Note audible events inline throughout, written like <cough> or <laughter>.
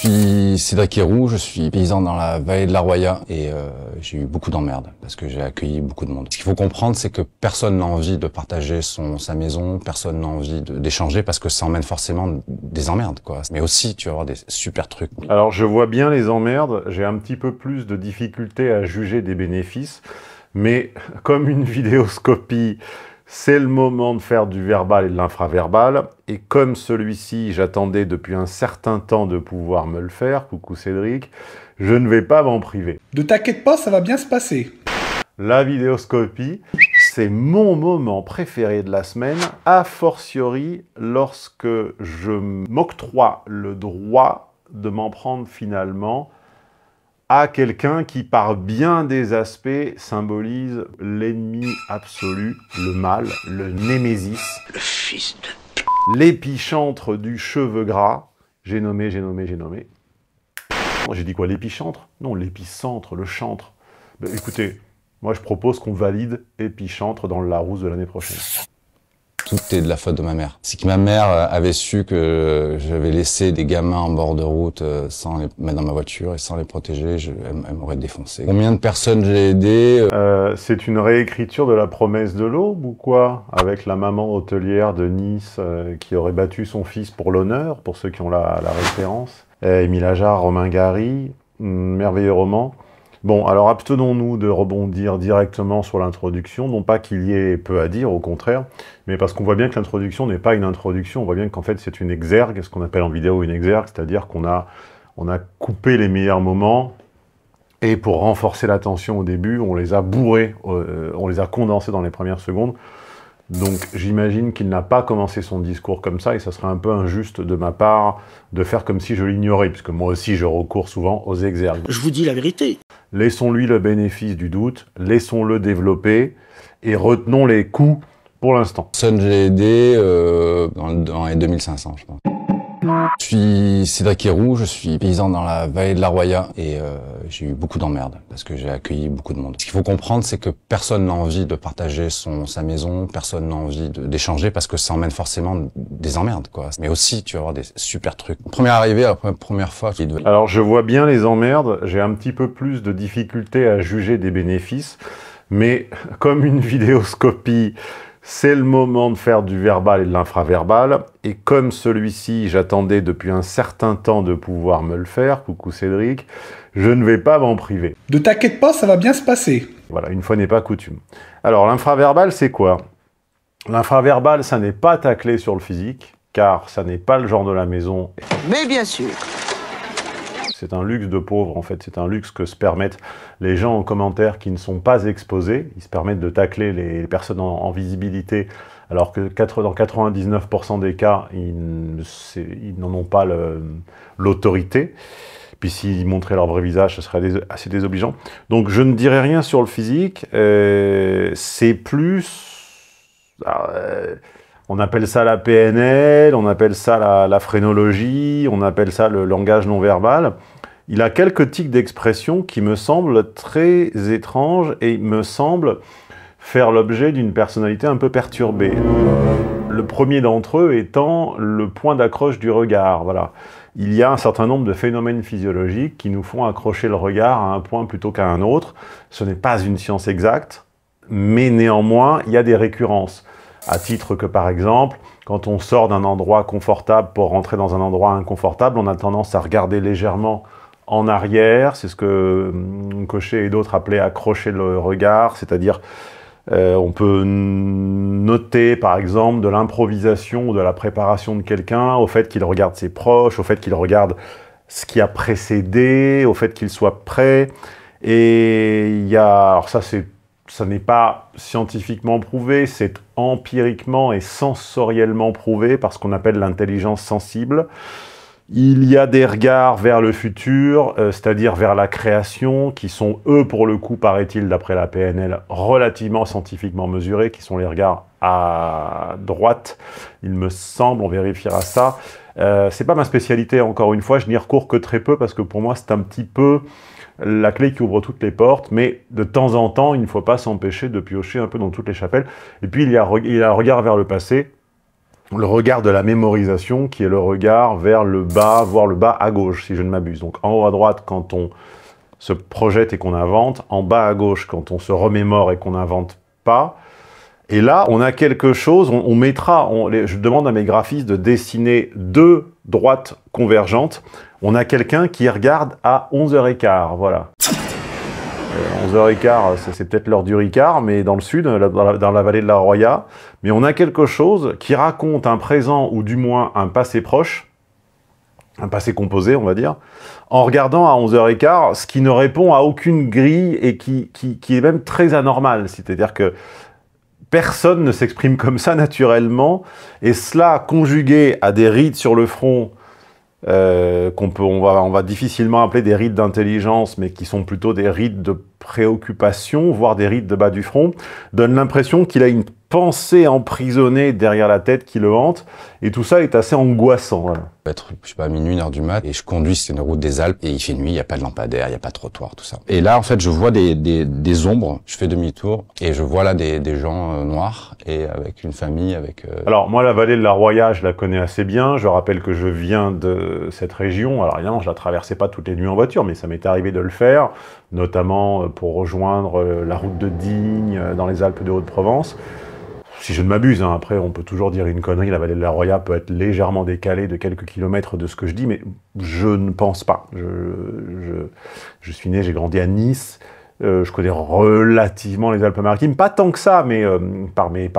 Je suis Cédric je suis paysan dans la vallée de la Roya et euh, j'ai eu beaucoup d'emmerdes parce que j'ai accueilli beaucoup de monde. Ce qu'il faut comprendre, c'est que personne n'a envie de partager son sa maison, personne n'a envie d'échanger parce que ça emmène forcément des emmerdes, quoi. Mais aussi, tu vas avoir des super trucs. Alors, je vois bien les emmerdes, j'ai un petit peu plus de difficulté à juger des bénéfices, mais <laughs> comme une vidéoscopie c'est le moment de faire du verbal et de l'infraverbal. Et comme celui-ci, j'attendais depuis un certain temps de pouvoir me le faire, coucou Cédric, je ne vais pas m'en priver. Ne t'inquiète pas, ça va bien se passer. La vidéoscopie, c'est mon moment préféré de la semaine, a fortiori lorsque je m'octroie le droit de m'en prendre finalement à quelqu'un qui, par bien des aspects, symbolise l'ennemi absolu, le mal, le némésis. Le fils de... L'épichantre du cheveu gras. J'ai nommé, j'ai nommé, j'ai nommé. J'ai dit quoi L'épichantre Non, l'épicentre, le chantre. Ben, écoutez, moi je propose qu'on valide épichantre dans le Larousse de l'année prochaine tout est de la faute de ma mère. C'est que ma mère euh, avait su que j'avais laissé des gamins en bord de route euh, sans les mettre dans ma voiture et sans les protéger, elle, m'aurait défoncé. Combien de personnes j'ai aidé euh? euh, C'est une réécriture de la promesse de l'aube ou quoi Avec la maman hôtelière de Nice qui aurait battu son fils pour l'honneur, pour ceux qui ont la, la référence. Émile Ajar, Romain Gary, hmm, merveilleux roman. Bon, alors abstenons-nous de rebondir directement sur l'introduction, non pas qu'il y ait peu à dire, au contraire, mais parce qu'on voit bien que l'introduction n'est pas une introduction, on voit bien qu'en fait c'est une exergue, ce qu'on appelle en vidéo une exergue, c'est-à-dire qu'on a, on a coupé les meilleurs moments, et pour renforcer l'attention au début, on les a bourrés, euh, on les a condensés dans les premières secondes, donc j'imagine qu'il n'a pas commencé son discours comme ça, et ça serait un peu injuste de ma part de faire comme si je l'ignorais, puisque moi aussi je recours souvent aux exergues. Je vous dis la vérité. Laissons-lui le bénéfice du doute, laissons-le développer, et retenons les coûts pour l'instant. Sun GD euh, dans les 2500, je pense. Je suis Cédric Héroux, je suis paysan dans la vallée de la Roya et euh, j'ai eu beaucoup d'emmerdes parce que j'ai accueilli beaucoup de monde. Ce qu'il faut comprendre, c'est que personne n'a envie de partager son sa maison, personne n'a envie d'échanger parce que ça emmène forcément des emmerdes quoi. Mais aussi, tu vas avoir des super trucs. Première arrivée, la première, fois. Alors je vois bien les emmerdes, j'ai un petit peu plus de difficultés à juger des bénéfices, mais <laughs> comme une vidéoscopie c'est le moment de faire du verbal et de l'infraverbal. Et comme celui-ci, j'attendais depuis un certain temps de pouvoir me le faire, coucou Cédric, je ne vais pas m'en priver. Ne t'inquiète pas, ça va bien se passer. Voilà, une fois n'est pas coutume. Alors, l'infraverbal, c'est quoi L'infraverbal, ça n'est pas taclé sur le physique, car ça n'est pas le genre de la maison. Mais bien sûr c'est un luxe de pauvre, en fait, c'est un luxe que se permettent les gens en commentaire qui ne sont pas exposés, ils se permettent de tacler les personnes en, visibilité, alors que dans 99% des cas, ils, n'en ont pas l'autorité. Puis s'ils montraient leur vrai visage, ce serait assez désobligeant. Donc je ne dirais rien sur le physique, euh, c'est plus... Ah, euh, on appelle ça la PNL, on appelle ça la, phrénologie, on appelle ça le langage non verbal. Il a quelques tics d'expression qui me semblent très étranges et me semblent faire l'objet d'une personnalité un peu perturbée. Le premier d'entre eux étant le point d'accroche du regard. Voilà. Il y a un certain nombre de phénomènes physiologiques qui nous font accrocher le regard à un point plutôt qu'à un autre. Ce n'est pas une science exacte, mais néanmoins, il y a des récurrences. À titre que par exemple, quand on sort d'un endroit confortable pour rentrer dans un endroit inconfortable, on a tendance à regarder légèrement en arrière. C'est ce que hum, Cochet et d'autres appelaient accrocher le regard, c'est-à-dire euh, on peut noter par exemple de l'improvisation ou de la préparation de quelqu'un au fait qu'il regarde ses proches, au fait qu'il regarde ce qui a précédé, au fait qu'il soit prêt. Et il y a, alors ça c'est ce n'est pas scientifiquement prouvé, c'est empiriquement et sensoriellement prouvé par ce qu'on appelle l'intelligence sensible. Il y a des regards vers le futur, euh, c'est-à-dire vers la création, qui sont, eux, pour le coup, paraît-il, d'après la PNL, relativement scientifiquement mesurés, qui sont les regards à droite, il me semble, on vérifiera ça. Euh, c'est pas ma spécialité, encore une fois, je n'y recours que très peu, parce que pour moi, c'est un petit peu la clé qui ouvre toutes les portes, mais de temps en temps, il ne faut pas s'empêcher de piocher un peu dans toutes les chapelles. Et puis, il y a, un regard vers le passé, le regard de la mémorisation, qui est le regard vers le bas, voire le bas à gauche, si je ne m'abuse. Donc, en haut à droite, quand on se projette et qu'on invente, en bas à gauche, quand on se remémore et qu'on n'invente pas, et là, on a quelque chose, on, mettra, je demande à mes graphistes de dessiner deux droites convergentes on a quelqu'un qui regarde à 11h15, voilà. 11h15, euh, c'est peut-être l'heure du Ricard, mais dans le sud, euh, dans la, vallée de la Roya. Mais on a quelque chose qui raconte un présent, ou du moins un passé proche, un passé composé, on va dire, en regardant à 11h15 ce qui ne répond à aucune grille et qui, qui est même très anormal. C'est-à-dire que personne ne s'exprime comme ça naturellement, et cela, conjugué à des rides sur le front, euh, qu'on peut, on va, on va difficilement appeler des rites d'intelligence, mais qui sont plutôt des rides de préoccupation, voire des rides de bas du front, donne l'impression qu'il a une pensée emprisonnée derrière la tête qui le hante. Et tout ça est assez angoissant. Voilà. être, je sais pas, minuit, une heure du mat, et je conduis, c'est une route des Alpes, et il fait nuit, il n'y a pas de lampadaire, il n'y a pas de trottoir, tout ça. Et là, en fait, je vois des, des, ombres, je fais demi-tour, et je vois là des, des gens euh, noirs, et avec une famille, avec... Euh, alors, moi, la vallée de la Roya, je la connais assez bien, je rappelle que je viens de cette région, alors évidemment, je la traversais pas toutes les nuits en voiture, mais ça m'est arrivé de le faire, notamment euh, pour rejoindre euh, la route de Digne euh, dans les Alpes de Haute-Provence. Si je ne m'abuse, hein, après on peut toujours dire une connerie, la vallée de la Roya peut être légèrement décalée de quelques kilomètres de ce que je dis, mais je ne pense pas. Je, suis né, j'ai grandi à Nice, je connais relativement les Alpes-Maritimes, pas tant que ça, mais par, mes,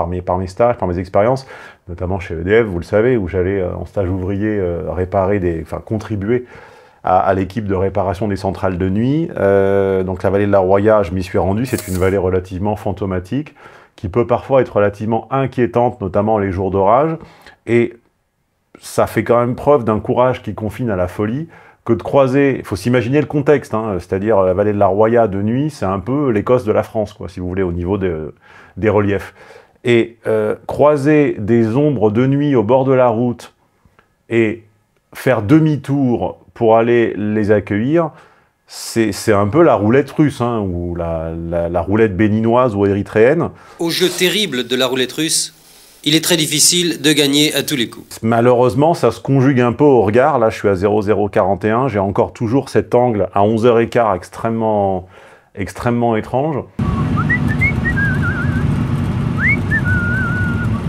stages, par mes expériences, notamment chez EDF, vous le savez, où j'allais en stage ouvrier réparer des, enfin contribuer à, l'équipe de réparation des centrales de nuit. Euh, donc la vallée de la Roya, je m'y suis rendu, c'est une vallée relativement fantomatique qui peut parfois être relativement inquiétante, notamment les jours d'orage. Et ça fait quand même preuve d'un courage qui confine à la folie que de croiser, il faut s'imaginer le contexte, hein, c'est-à-dire la vallée de la Roya de nuit, c'est un peu l'Écosse de la France, quoi, si vous voulez, au niveau de, des reliefs. Et euh, croiser des ombres de nuit au bord de la route et faire demi-tour pour aller les accueillir, c'est un peu la roulette russe, hein, ou la, roulette béninoise ou érythréenne. Au jeu terrible de la roulette russe, il est très difficile de gagner à tous les coups. Malheureusement, ça se conjugue un peu au regard. Là, je suis à 0,041, j'ai encore toujours cet angle à 11h15 extrêmement, extrêmement étrange.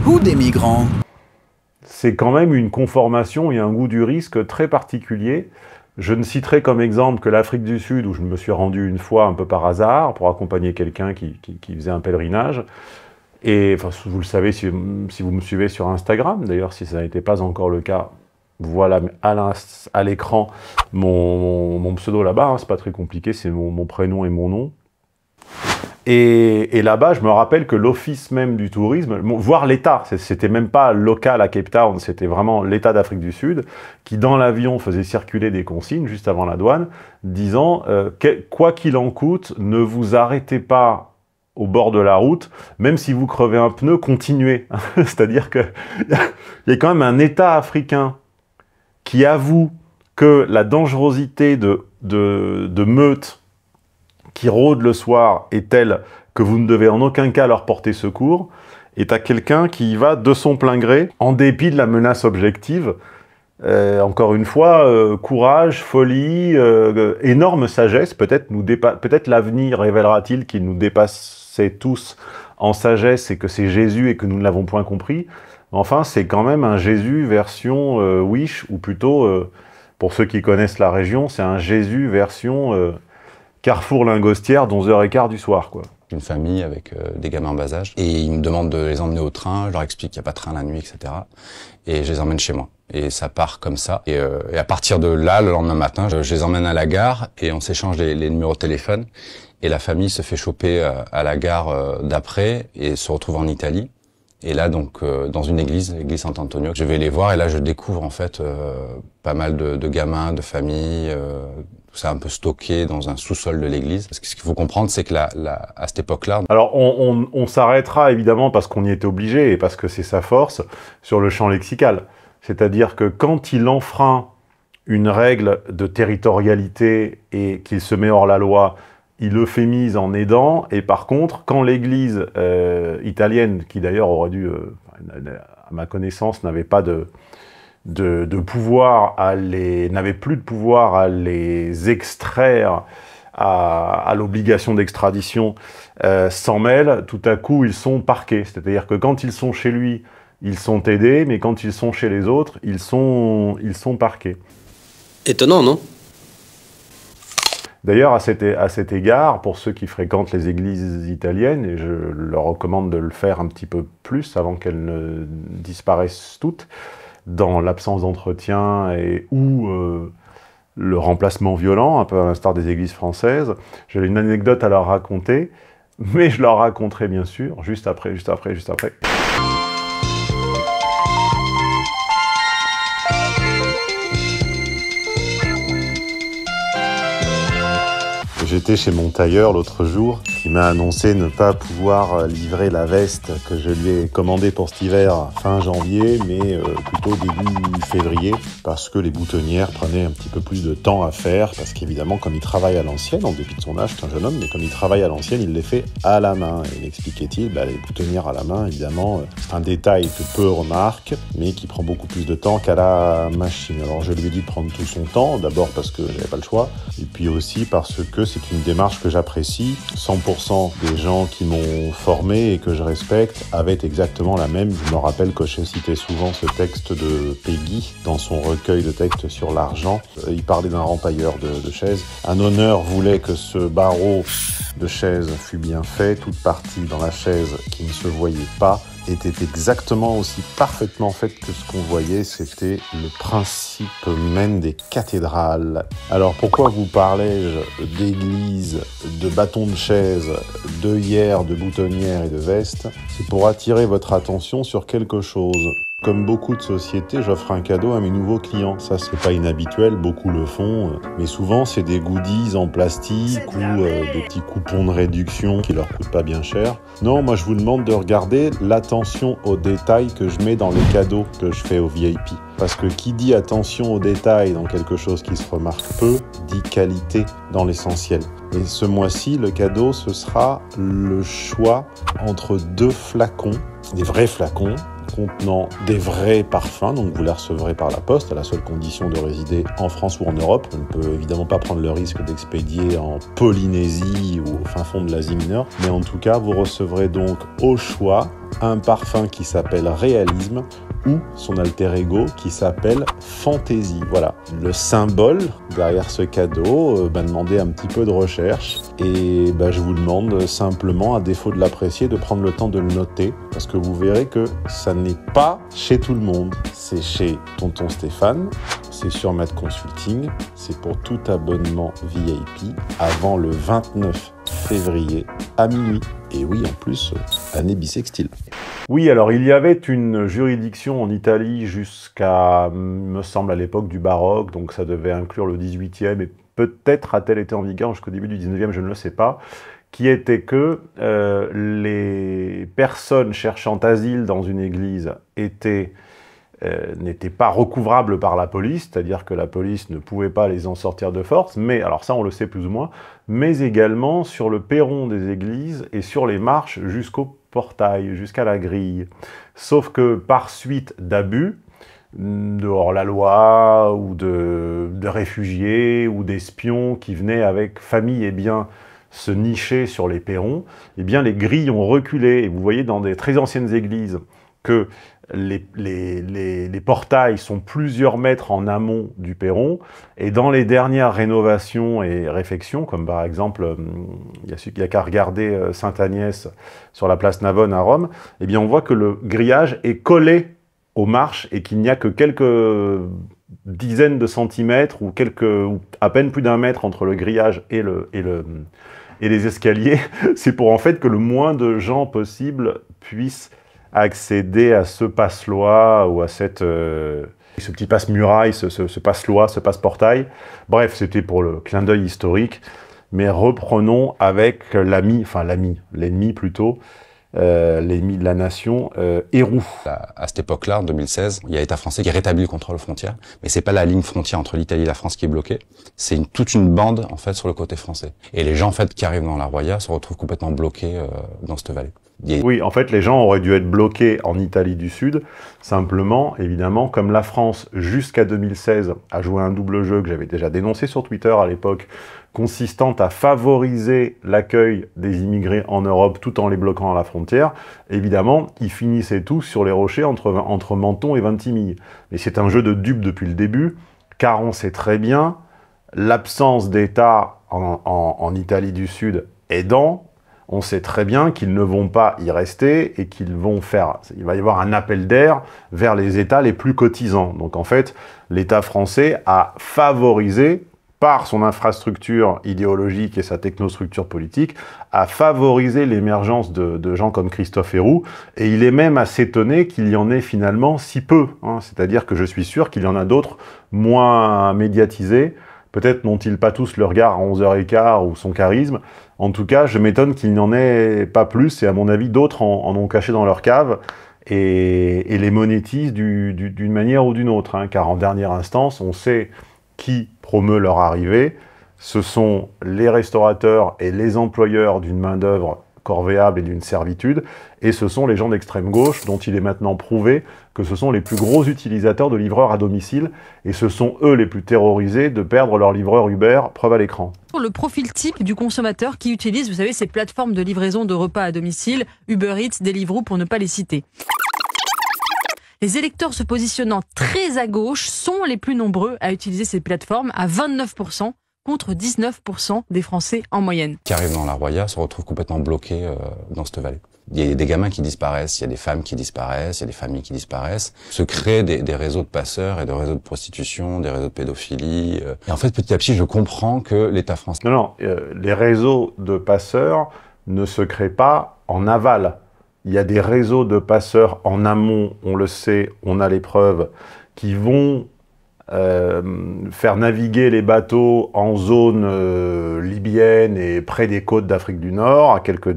Ou des migrants c'est quand même une conformation et un goût du risque très particulier. Je ne citerai comme exemple que l'Afrique du Sud, où je me suis rendu une fois un peu par hasard pour accompagner quelqu'un qui, faisait un pèlerinage. Et enfin, vous le savez si, vous me suivez sur Instagram, d'ailleurs si ça n'était pas encore le cas, voilà à l'écran mon, pseudo là-bas, hein, c'est pas très compliqué, c'est mon prénom et mon nom, et, là-bas, je me rappelle que l'office même du tourisme, voire l'État, c'était même pas local à Cape Town, c'était vraiment l'État d'Afrique du Sud, qui dans l'avion faisait circuler des consignes juste avant la douane, disant euh, quoi qu'il en coûte, ne vous arrêtez pas au bord de la route, même si vous crevez un pneu, continuez. <laughs> C'est-à-dire qu'il <laughs> y a quand même un État africain qui avoue que la dangerosité de, de, de meutes qui rôde le soir est tel que vous ne devez en aucun cas leur porter secours, est à quelqu'un qui y va de son plein gré, en dépit de la menace objective. Euh, encore une fois, euh, courage, folie, euh, énorme sagesse. Peut-être peut-être l'avenir révélera-t-il qu'il nous dépassait tous en sagesse et que c'est Jésus et que nous ne l'avons point compris. Enfin, c'est quand même un Jésus version Wish, ou plutôt, pour ceux qui connaissent la région, c'est un Jésus version Carrefour Lingostière, 11h15 du soir, quoi. Une famille avec euh, des gamins en bas âge. Et ils me demandent de les emmener au train, je leur explique qu'il n'y a pas de train la nuit, etc. Et je les emmène chez moi. Et ça part comme ça. Et, euh, à partir de là, le lendemain matin, je, les emmène à la gare et on s'échange les, les, numéros de téléphone. Et la famille se fait choper euh, à la gare d'après et se retrouve en Italie. Et là, donc, dans une église, l'église Saint-Antonio, je vais les voir et là, je découvre en fait pas mal de, gamins, de familles, c'est un peu stocké dans un sous-sol de l'église. Parce que ce qu'il faut comprendre, c'est que la, à cette époque-là... Alors, on, s'arrêtera évidemment parce qu'on y était obligé et parce que c'est sa force sur le champ lexical. C'est-à-dire que quand il enfreint une règle de territorialité et qu'il se met hors la loi, il le fait mise en aidant, et par contre, quand l'Église euh, italienne, qui d'ailleurs aurait dû, euh, à ma connaissance, n'avait pas de, de, pouvoir à les n'avait plus de pouvoir à les extraire à, l'obligation d'extradition euh, sans s'en mêle, tout à coup ils sont parqués. C'est-à-dire que quand ils sont chez lui, ils sont aidés, mais quand ils sont chez les autres, ils sont, ils sont parqués. Étonnant, non D'ailleurs, à cet, à cet égard, pour ceux qui fréquentent les églises italiennes, et je leur recommande de le faire un petit peu plus avant qu'elles ne disparaissent toutes, dans l'absence d'entretien et ou euh, le remplacement violent, un peu à l'instar des églises françaises. J'avais une anecdote à leur raconter, mais je leur raconterai bien sûr juste après, juste après, juste après. J'étais chez mon tailleur l'autre jour qui m'a annoncé ne pas pouvoir euh, livrer la veste que je lui ai commandée pour cet hiver fin janvier, mais euh, plutôt début février, parce que les boutonnières prenaient un petit peu plus de temps à faire, parce qu'évidemment, comme il travaille à l'ancienne, en dépit de son âge, c'est un jeune homme, mais comme il travaille à l'ancienne, il les fait à la main. Et m'expliquait-il, bah, les boutonnières à la main, évidemment, euh, c'est un détail que peu remarque, mais qui prend beaucoup plus de temps qu'à la machine. Alors je lui ai dit de prendre tout son temps, d'abord parce que j'avais pas le choix, et puis aussi parce que c'est c'est une démarche que j'apprécie. 100% des gens qui m'ont formé et que je respecte avaient exactement la même. Je me rappelle que j'ai cité souvent ce texte de Peggy dans son recueil de textes sur l'argent. Euh, il parlait d'un rempailleur de, de chaises. Un honneur voulait que ce barreau de chaise fût bien fait, toute partie dans la chaise qui ne se voyait pas était exactement aussi parfaitement faite que ce qu'on voyait. C'était le principe même des cathédrales. Alors pourquoi vous parlais-je d'église, de bâton de chaise, d'œillères, de boutonnières et de vestes C'est pour attirer votre attention sur quelque chose. Comme beaucoup de sociétés, j'offre un cadeau à mes nouveaux clients. Ça, c'est pas inhabituel, beaucoup le font. Euh, mais souvent, c'est des goodies en plastique ou euh, des petits coupons de réduction qui leur coûtent pas bien cher. Non, moi, je vous demande de regarder l'attention aux détails que je mets dans les cadeaux que je fais aux VIP. Parce que qui dit attention aux détails dans quelque chose qui se remarque peu, dit qualité dans l'essentiel. Et ce mois-ci, le cadeau, ce sera le choix entre deux flacons, des vrais flacons, contenant des vrais parfums, donc vous les recevrez par la poste à la seule condition de résider en France ou en Europe. On ne peut évidemment pas prendre le risque d'expédier en Polynésie ou au fin fond de l'Asie mineure, mais en tout cas vous recevrez donc au choix un parfum qui s'appelle Réalisme ou son alter ego qui s'appelle Fantaisie. Voilà, le symbole derrière ce cadeau, euh, bah, demandé un petit peu de recherche et bah, je vous demande simplement, à défaut de l'apprécier, de prendre le temps de le noter parce que vous verrez que ça n'est pas chez tout le monde, c'est chez tonton Stéphane, c'est sur Mad Consulting. C'est pour tout abonnement VIP avant le 29 février à minuit. Et oui, en plus, année bissextile. Oui, alors il y avait une juridiction en Italie jusqu'à, me semble, à l'époque du baroque, donc ça devait inclure le 18e, et peut-être a-t-elle été en vigueur jusqu'au début du 19e, je ne le sais pas, qui était que euh, les personnes cherchant asile dans une église étaient euh, n'étaient pas recouvrables par la police, c'est-à-dire que la police ne pouvait pas les en sortir de force, mais, alors ça on le sait plus ou moins, mais également sur le perron des églises et sur les marches jusqu'au portail, jusqu'à la grille. Sauf que par suite d'abus, dehors la loi ou de, réfugiés ou d'espions qui venaient avec famille et eh bien se nicher sur les perrons, eh bien les grilles ont reculé. Et vous voyez dans des très anciennes églises que les, portails sont plusieurs mètres en amont du perron, et dans les dernières rénovations et réfections, comme par exemple, euh, il n'y a, qu'à regarder euh, Sainte-Agnès sur la place Navone à Rome, eh bien on voit que le grillage est collé aux marches et qu'il n'y a que quelques dizaines de centimètres ou, quelques, à peine plus d'un mètre entre le grillage et et les escaliers, <laughs> c'est pour en fait que le moins de gens possible puissent accéder à ce passe-loi ou à cette, euh, ce petit passe-muraille, ce, ce, passe-loi, ce passe-portail. Bref, c'était pour le clin d'œil historique. Mais reprenons avec l'ami, enfin l'ami, l'ennemi plutôt, euh, l'ennemi de la nation, euh, À, cette époque-là, en 2016, il y a l'État français qui rétablit le contrôle frontière, mais c'est pas la ligne frontière entre l'Italie et la France qui est bloquée, c'est une, toute une bande en fait sur le côté français. Et les gens en fait qui arrivent dans la Roya se retrouvent complètement bloqués euh, dans cette vallée. Oui, en fait, les gens auraient dû être bloqués en Italie du Sud. Simplement, évidemment, comme la France, jusqu'à 2016, a joué un double jeu que j'avais déjà dénoncé sur Twitter à l'époque, consistant à favoriser l'accueil des immigrés en Europe tout en les bloquant à la frontière, évidemment, ils finissaient tous sur les rochers entre, Menton et Vintimille. Mais c'est un jeu de dupe depuis le début, car on sait très bien l'absence d'État en Italie du Sud aidant, on sait très bien qu'ils ne vont pas y rester et qu'ils vont faire... Il va y avoir un appel d'air vers les États les plus cotisants. Donc en fait, l'État français a favorisé par son infrastructure idéologique et sa technostructure politique, a favorisé l'émergence de, gens comme Christophe Héroux, et il est même à s'étonner qu'il y en ait finalement si peu. Hein. C'est-à-dire que je suis sûr qu'il y en a d'autres moins médiatisés, peut-être n'ont-ils pas tous le regard à 11h15 ou son charisme, en tout cas, je m'étonne qu'il n'en ait pas plus, et à mon avis, d'autres en, ont caché dans leur cave et, les monétisent d'une manière ou d'une autre. Hein. car en dernière instance, on sait qui promeut leur arrivée. Ce sont les restaurateurs et les employeurs d'une main-d'œuvre corvéable et d'une servitude, et ce sont les gens d'extrême gauche dont il est maintenant prouvé que ce sont les plus gros utilisateurs de livreurs à domicile, et ce sont eux les plus terrorisés de perdre leur livreur Uber, preuve à l'écran. Le profil type du consommateur qui utilise, vous savez, ces plateformes de livraison de repas à domicile, Uber Eats, Deliveroo pour ne pas les citer. Les électeurs se positionnant très à gauche sont les plus nombreux à utiliser ces plateformes à 29% contre 19% des Français en moyenne. Qui arrive dans la Roya se retrouve complètement bloqué euh, dans cette vallée. Il y a des gamins qui disparaissent, il y a des femmes qui disparaissent, il y a des familles qui disparaissent. Se créent des, réseaux de passeurs et de réseaux de prostitution, des réseaux de pédophilie. Euh. Et en fait, petit à petit, je comprends que l'État français... Non, non, euh, les réseaux de passeurs ne se créent pas en aval. Il y a des réseaux de passeurs en amont, on le sait, on a les preuves, qui vont euh, faire naviguer les bateaux en zone euh, libyenne et près des côtes d'Afrique du Nord, à quelques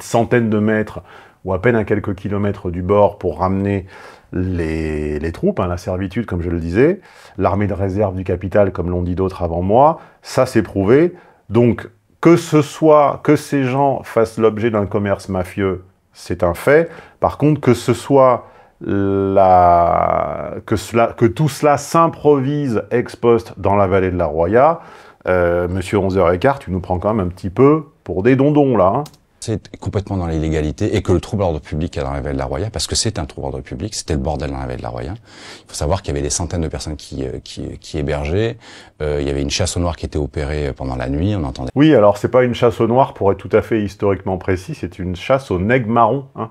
centaines de mètres ou à peine à quelques kilomètres du bord pour ramener les, troupes, à hein, la servitude comme je le disais, l'armée de réserve du capital comme l'ont dit d'autres avant moi, ça s'est prouvé. Donc que ce soit que ces gens fassent l'objet d'un commerce mafieux, c'est un fait. Par contre, que ce soit la... que, cela... que tout cela s'improvise ex post dans la vallée de la Roya, euh, Monsieur 11h15, tu nous prends quand même un petit peu pour des dondons là. Hein c'est complètement dans l'illégalité et que le trouble d'ordre public public à la de la Roya, parce que c'est un trouble d'ordre public, c'était le bordel dans la de la Roya. Il faut savoir qu'il y avait des centaines de personnes qui, euh, qui, euh, qui hébergeaient, euh, il y avait une chasse au noir qui était opérée pendant la nuit, on entendait... Oui, alors c'est pas une chasse au noir pour être tout à fait historiquement précis, c'est une chasse au nègre marron. Hein.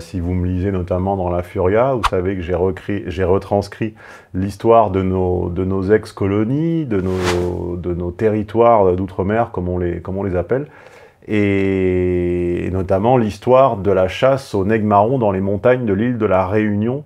si vous me lisez notamment dans La Furia, vous savez que j'ai retranscrit l'histoire de nos, de nos ex-colonies, de nos, de nos territoires d'outre-mer, comme, on les, comme on les appelle, et notamment l'histoire de la chasse au nègres dans les montagnes de l'île de la Réunion.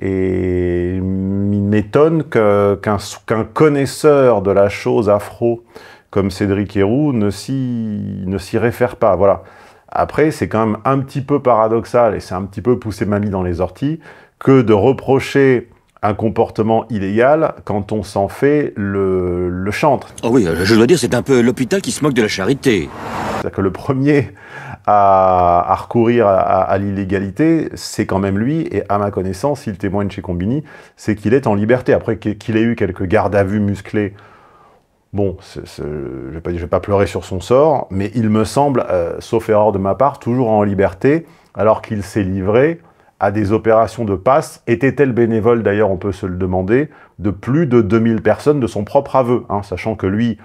Et il m'étonne qu'un connaisseur de la chose afro comme Cédric Héroux ne s'y réfère pas. Voilà. Après, c'est quand même un petit peu paradoxal, et c'est un petit peu pousser mamie dans les orties, que de reprocher un comportement illégal quand on s'en fait le, chantre. Oh oui, euh, je dois dire, c'est un peu l'hôpital qui se moque de la charité. C'est-à-dire que le premier à, recourir à, l'illégalité, c'est quand même lui, et à ma connaissance, il témoigne chez Combini, c'est qu'il est en liberté. Après qu'il ait eu quelques gardes à vue musclées, bon, je ne vais, pas pleurer sur son sort, mais il me semble, euh, sauf erreur de ma part, toujours en liberté, alors qu'il s'est livré à des opérations de passe. Était-elle bénévole, d'ailleurs, on peut se le demander, de plus de 2000 personnes de son propre aveu, hein, sachant que lui,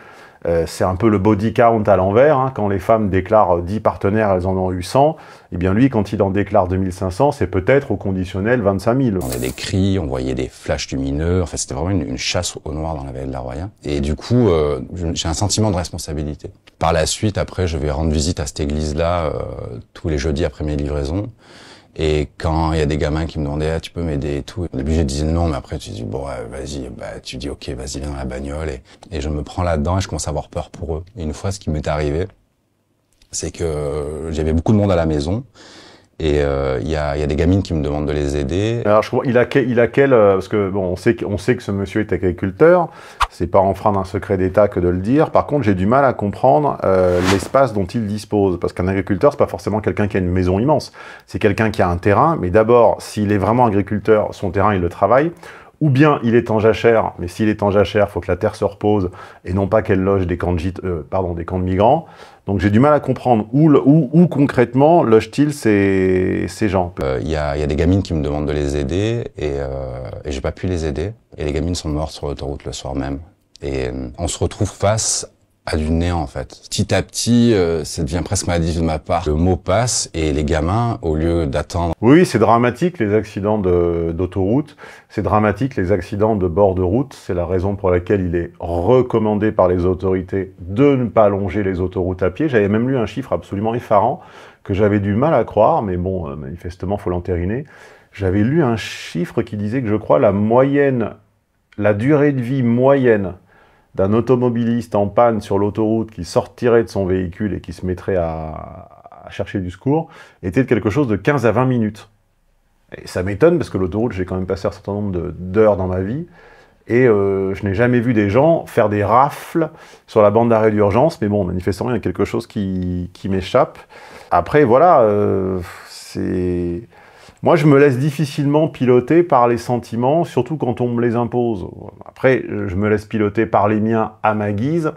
euh, c'est un peu le body count à l'envers. Hein. quand les femmes déclarent 10 partenaires, elles en ont eu 100. Et eh bien lui, quand il en déclare 2500, c'est peut-être au conditionnel 25 000. On a des cris, on voyait des flashs lumineux. Enfin, c'était vraiment une, chasse au noir dans la vallée de la Roya. Et du coup, euh, j'ai un sentiment de responsabilité. Par la suite, après, je vais rendre visite à cette église-là euh, tous les jeudis après mes livraisons. Et quand il y a des gamins qui me demandaient ah, tu peux m'aider et tout, au début je disais non, mais après tu dis bon vas-y, bah tu dis ok vas-y viens dans la bagnole et, je me prends là-dedans et je commence à avoir peur pour eux. une fois ce qui m'est arrivé, c'est que euh, j'avais beaucoup de monde à la maison et euh, il y, y, a des gamines qui me demandent de les aider. Alors, je il a, il a quel. Euh, parce que, bon, on sait, on sait que ce monsieur est agriculteur. C'est pas enfreindre un secret d'État que de le dire. Par contre, j'ai du mal à comprendre euh, l'espace dont il dispose. Parce qu'un agriculteur, c'est pas forcément quelqu'un qui a une maison immense. C'est quelqu'un qui a un terrain. Mais d'abord, s'il est vraiment agriculteur, son terrain, il le travaille ou bien il est en jachère, mais s'il est en jachère, il faut que la terre se repose et non pas qu'elle loge des camps de, pardon, des camps de migrants. Donc j'ai du mal à comprendre où, où, où concrètement logent-ils ces, ces gens. Euh, il a y, y, a, des gamines qui me demandent de les aider et, euh, et j'ai pas pu les aider. Et les gamines sont mortes sur l'autoroute le soir même. Et euh, on se retrouve face à du néant en fait. Petit à petit, euh, ça devient presque maladif de ma part. Le mot passe et les gamins, au lieu d'attendre... Oui, c'est dramatique les accidents d'autoroute, c'est dramatique les accidents de bord de route, c'est la raison pour laquelle il est recommandé par les autorités de ne pas longer les autoroutes à pied. J'avais même lu un chiffre absolument effarant que j'avais du mal à croire, mais bon, euh, manifestement, faut l'entériner. J'avais lu un chiffre qui disait que je crois la moyenne, la durée de vie moyenne d'un automobiliste en panne sur l'autoroute qui sortirait de son véhicule et qui se mettrait à, chercher du secours était de quelque chose de 15 à 20 minutes. Et ça m'étonne parce que l'autoroute, j'ai quand même passé un certain nombre d'heures dans ma vie. Et euh, je n'ai jamais vu des gens faire des rafles sur la bande d'arrêt d'urgence. Mais bon, manifestement, il y a quelque chose qui, m'échappe. Après, voilà, euh, c'est moi, je me laisse difficilement piloter par les sentiments, surtout quand on me les impose. Après, je me laisse piloter par les miens à ma guise.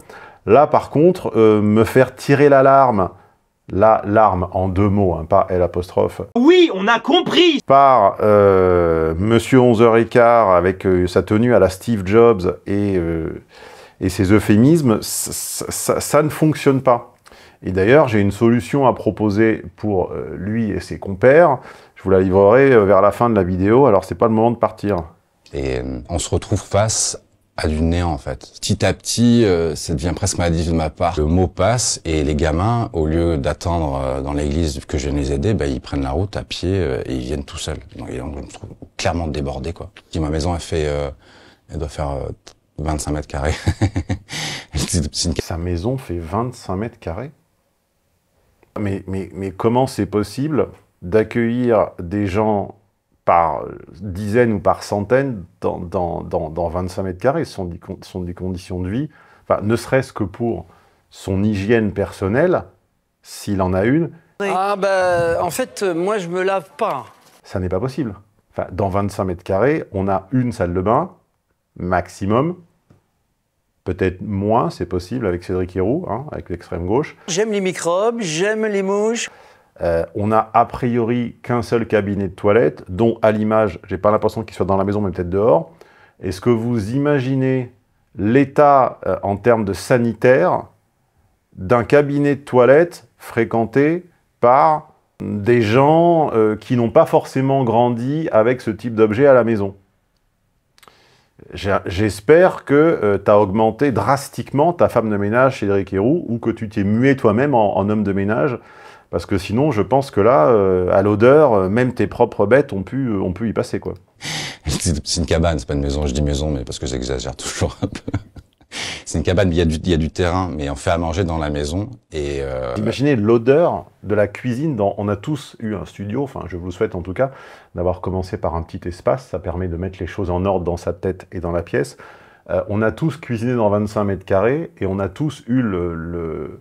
Là, par contre, euh, me faire tirer l'alarme, la larme en deux mots, hein, pas L apostrophe. Oui, on a compris Par euh, Monsieur 11h15 avec euh, sa tenue à la Steve Jobs et, et ses euphémismes, ça ne fonctionne pas. Et d'ailleurs, j'ai une solution à proposer pour lui et ses compères. Je vous la livrerai euh, vers la fin de la vidéo, alors c'est pas le moment de partir. Et euh, on se retrouve face à du néant en fait. Petit à petit, euh, ça devient presque maladif de ma part. Le mot passe et les gamins, au lieu d'attendre dans l'église que je viens les aider, bah, ils prennent la route à pied et ils viennent tout seuls. Donc, et on, trouve clairement débordé quoi. Si ma maison elle fait, elle doit faire 25 mètres carrés. <laughs> Sa maison fait 25 mètres carrés. Mais mais mais comment c'est possible d'accueillir des gens par dizaines ou par centaines dans, dans, dans, 25 mètres carrés. Ce sont des, conditions de vie, ne serait-ce que pour son hygiène personnelle, s'il en a une. Ah ben, en fait, moi, je me lave pas. Ça n'est pas possible. Enfin, dans 25 mètres carrés, on a une salle de bain, maximum. Peut-être moins, c'est possible avec Cédric Héroux, hein, avec l'extrême gauche. J'aime les microbes, j'aime les mouches. Euh, on a a priori qu'un seul cabinet de toilette, dont à l'image, j'ai pas l'impression qu'il soit dans la maison, mais peut-être dehors. Est-ce que vous imaginez l'état euh, en termes de sanitaire d'un cabinet de toilette fréquenté par des gens euh, qui n'ont pas forcément grandi avec ce type d'objet à la maison J'espère que tu as augmenté drastiquement ta femme de ménage, Cédric Héroux, ou que tu t'es mué toi-même en, homme de ménage parce que sinon, je pense que là, euh, à l'odeur, euh, même tes propres bêtes ont pu, euh, y passer, quoi. c'est une cabane, c'est pas une maison. Je dis maison, mais parce que j'exagère toujours un peu. <laughs> c'est une cabane, il y, a du, il y, a du, terrain, mais on fait à manger dans la maison. Et Imaginez l'odeur de la cuisine. on a tous eu un studio, enfin je vous le souhaite en tout cas, d'avoir commencé par un petit espace. Ça permet de mettre les choses en ordre dans sa tête et dans la pièce. on a tous cuisiné dans 25 mètres carrés et on a tous eu le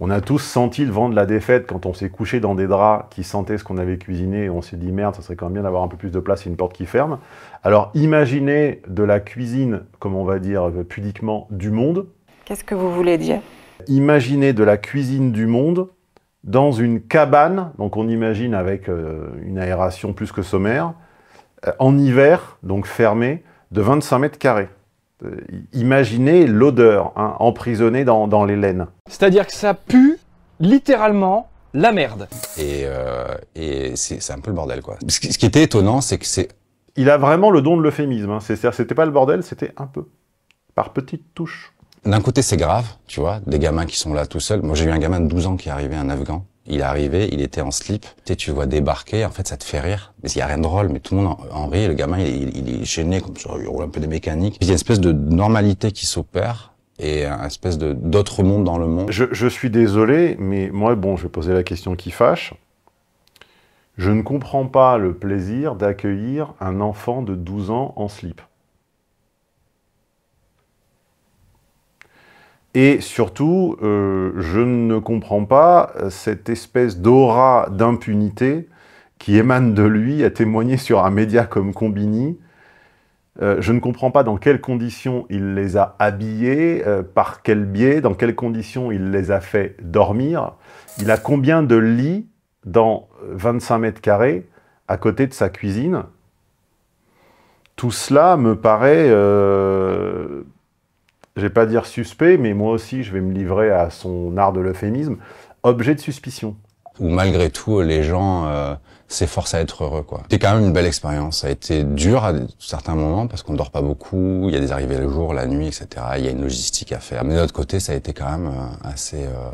on a tous senti le vent de la défaite quand on s'est couché dans des draps qui sentaient ce qu'on avait cuisiné et on s'est dit merde, ça serait quand même bien d'avoir un peu plus de place et une porte qui ferme. Alors imaginez de la cuisine, comme on va dire pudiquement, du monde. Qu'est-ce que vous voulez dire Imaginez de la cuisine du monde dans une cabane, donc on imagine avec euh, une aération plus que sommaire, euh, en hiver, donc fermée, de 25 mètres carrés. Euh, imaginez l'odeur hein, emprisonnée dans, les laines. C'est-à-dire que ça pue littéralement la merde. Et, euh, et c'est un peu le bordel, quoi. Ce qui, était étonnant, c'est que c'est... Il a vraiment le don de l'euphémisme. Hein. cest c'était pas le bordel, c'était un peu. Par petites touches. D'un côté, c'est grave, tu vois, des gamins qui sont là tout seuls. Moi, j'ai eu un gamin de 12 ans qui est arrivé, un Afghan, il est arrivé, il était en slip. Tu, vois débarquer, en fait, ça te fait rire. Mais il y a rien de drôle, mais tout le monde en, rit. Le gamin, il, est gêné, comme ça, il roule un peu des mécaniques. Il y a une espèce de normalité qui s'opère et une espèce de d'autre monde dans le monde. Je, je suis désolé, mais moi, bon, je vais poser la question qui fâche. Je ne comprends pas le plaisir d'accueillir un enfant de 12 ans en slip. Et surtout, euh, je ne comprends pas euh, cette espèce d'aura d'impunité qui émane de lui à témoigner sur un média comme Combini. Euh, je ne comprends pas dans quelles conditions il les a habillés, par quel biais, dans quelles conditions il les a fait dormir. Il a combien de lits dans 25 mètres carrés à côté de sa cuisine Tout cela me paraît je vais pas dire suspect, mais moi aussi, je vais me livrer à son art de l'euphémisme, objet de suspicion. Ou malgré tout, les gens euh, s'efforcent à être heureux. quoi. C'était quand même une belle expérience. Ça a été dur à certains moments parce qu'on ne dort pas beaucoup, il y a des arrivées le jour, la nuit, etc. Il y a une logistique à faire. Mais de l'autre côté, ça a été quand même euh, assez... Euh,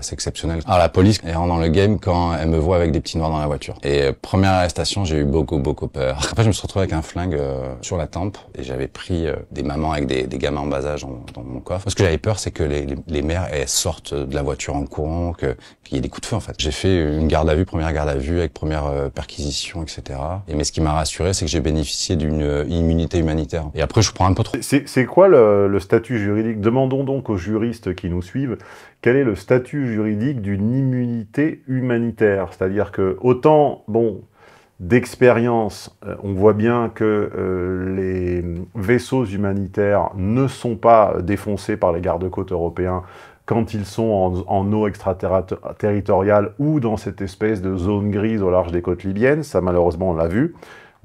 c'est exceptionnel. Alors la police est dans le game quand elle me voit avec des petits noirs dans la voiture. Et euh, première arrestation, j'ai eu beaucoup beaucoup peur. Après je me suis retrouvé avec un flingue euh, sur la tempe et j'avais pris euh, des mamans avec des, des gamins en bas âge dans, mon coffre. Ce que j'avais peur, c'est que les, les, mères elles sortent de la voiture en courant, que qu'il y ait des coups de feu en fait. J'ai fait une garde à vue, première garde à vue avec première perquisition, etc. Et mais ce qui m'a rassuré, c'est que j'ai bénéficié d'une immunité humanitaire. Et après je prends un peu trop. C'est quoi le, le statut juridique Demandons donc aux juristes qui nous suivent quel est le statut juridique d'une immunité humanitaire C'est-à-dire que, autant, bon, d'expérience, euh, on voit bien que euh, les vaisseaux humanitaires ne sont pas défoncés par les gardes-côtes européens quand ils sont en, en eau extraterritoriale ou dans cette espèce de zone grise au large des côtes libyennes, ça malheureusement on l'a vu.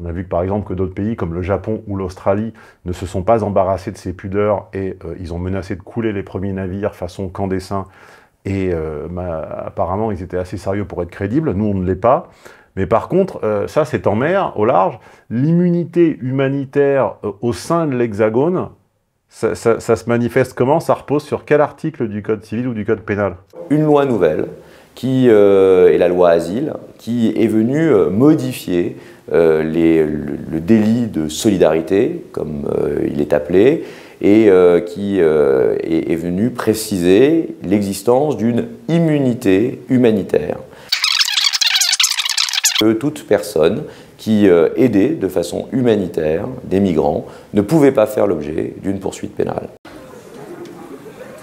On a vu que par exemple que d'autres pays comme le Japon ou l'Australie ne se sont pas embarrassés de ces pudeurs et euh, ils ont menacé de couler les premiers navires façon dessin. Et euh, apparemment, ils étaient assez sérieux pour être crédibles. Nous, on ne l'est pas. Mais par contre, euh, ça, c'est en mer, au large. L'immunité humanitaire au sein de l'Hexagone, ça, se manifeste comment Ça repose sur quel article du Code civil ou du Code pénal Une loi nouvelle qui est la loi Asile, qui est venue modifier euh, le, délit de solidarité, comme euh, il est appelé, et euh, qui est, venu préciser l'existence d'une immunité humanitaire. Que toute personne qui aidait de façon humanitaire des migrants ne pouvait pas faire l'objet d'une poursuite pénale.